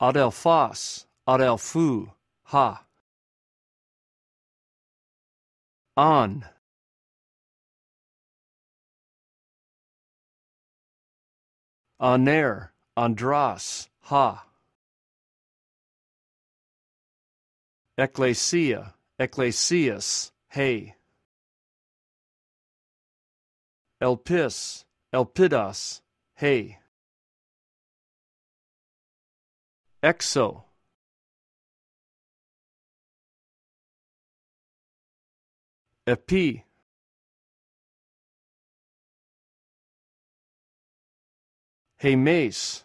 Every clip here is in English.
Adelphos, Adelphu, Ha. On. Aner, Andras, Ha. Ecclesia, Ecclesias, Hey. Elpis, Elpidas, Hey. Exo Epi Hemes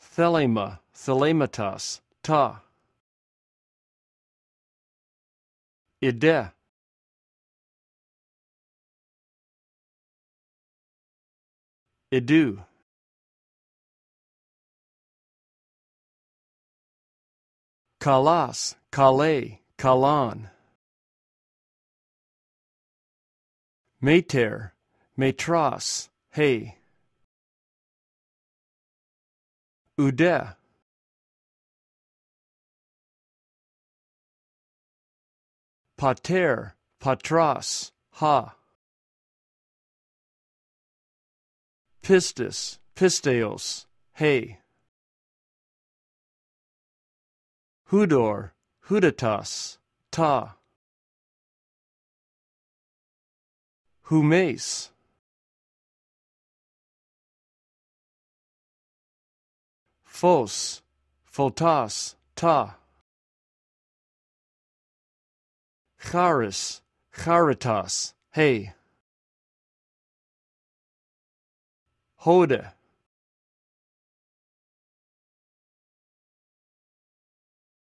Thelema, Thelematas, Ta Ide It do. Kalas, Kalay, Kalan. Mater, Matras, Hey. Ude. Pater, Patras, Ha. pistis, pisteos, hay. Hudor, hudatos, ta. Humes. Fos, photas, ta. Charis, charitas, hey. Hoda.